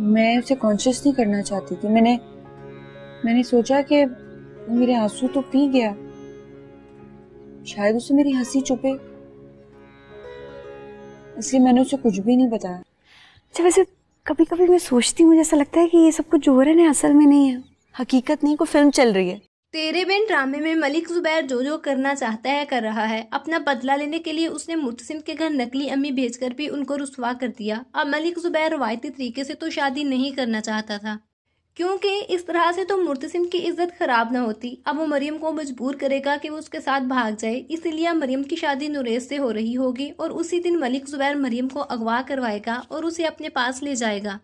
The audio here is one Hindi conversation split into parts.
मैं उसे कॉन्शियस नहीं करना चाहती थी मैंने मैंने सोचा कि मेरे आंसू तो पी गया शायद उसे मेरी हंसी चुपे इसलिए मैंने उसे कुछ भी नहीं बताया अच्छा वैसे कभी कभी मैं सोचती हूँ मुझे ऐसा लगता है कि ये सब कुछ जो हो रहा है ना असल में नहीं है हकीकत नहीं कोई फिल्म चल रही है तेरे बिन ड्रामे में मलिक जुबैर जो जो करना चाहता है कर रहा है अपना बदला लेने के लिए उसने मुतसिम के घर नकली अम्मी भेजकर भी उनको रुसवा कर दिया अब मलिक जुबैर रवायती तरीके से तो शादी नहीं करना चाहता था क्योंकि इस तरह से तो मुतसिम की इज्जत खराब ना होती अब वो मरियम को मजबूर करेगा कि वो उसके साथ भाग जाए इसीलिए मरियम की शादी नुरेज से हो रही होगी और उसी दिन मलिक जुबैर मरियम को अगवा करवाएगा और उसे अपने पास ले जाएगा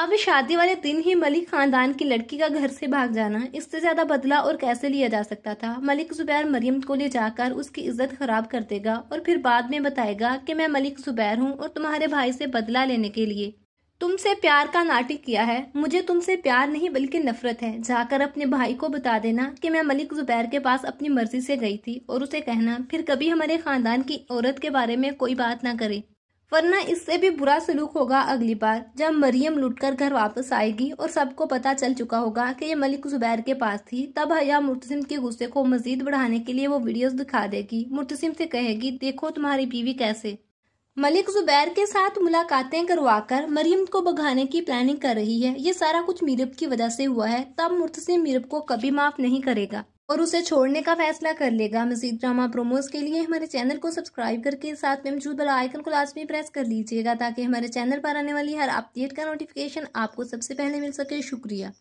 अब शादी वाले दिन ही मलिक खानदान की लड़की का घर से भाग जाना इससे ज्यादा बदला और कैसे लिया जा सकता था मलिक जुबैर मरियम को ले जाकर उसकी इज्जत खराब कर देगा और फिर बाद में बताएगा कि मैं मलिक जुबैर हूँ और तुम्हारे भाई से बदला लेने के लिए तुमसे प्यार का नाटक किया है मुझे तुमसे प्यार नहीं बल्कि नफरत है जाकर अपने भाई को बता देना कि मैं मलिक जुबैर के पास अपनी मर्जी से गई थी और उसे कहना फिर कभी हमारे खानदान की औरत के बारे में कोई बात ना करे वरना इससे भी बुरा सलूक होगा अगली बार जब मरियम लुटकर घर वापस आएगी और सबको पता चल चुका होगा कि ये मलिक जुबैर के पास थी तब हया मुर्तसिम के गुस्से को मजीद बढ़ाने के लिए वो वीडियोस दिखा देगी मुर्तसिम से कहेगी देखो तुम्हारी बीवी कैसे मलिक जुबैर के साथ मुलाकातें करवाकर मरियम को भगाने की प्लानिंग कर रही है ये सारा कुछ मीरब की वजह से हुआ है तब मुर्तसिम मीरब को कभी माफ नहीं करेगा और उसे छोड़ने का फैसला कर लेगा मजीद ड्रामा प्रोमोज के लिए हमारे चैनल को सब्सक्राइब करके साथ में मौजूद वाला आइकन को लाजमी प्रेस कर लीजिएगा ताकि हमारे चैनल पर आने वाली हर अपडेट का नोटिफिकेशन आपको सबसे पहले मिल सके शुक्रिया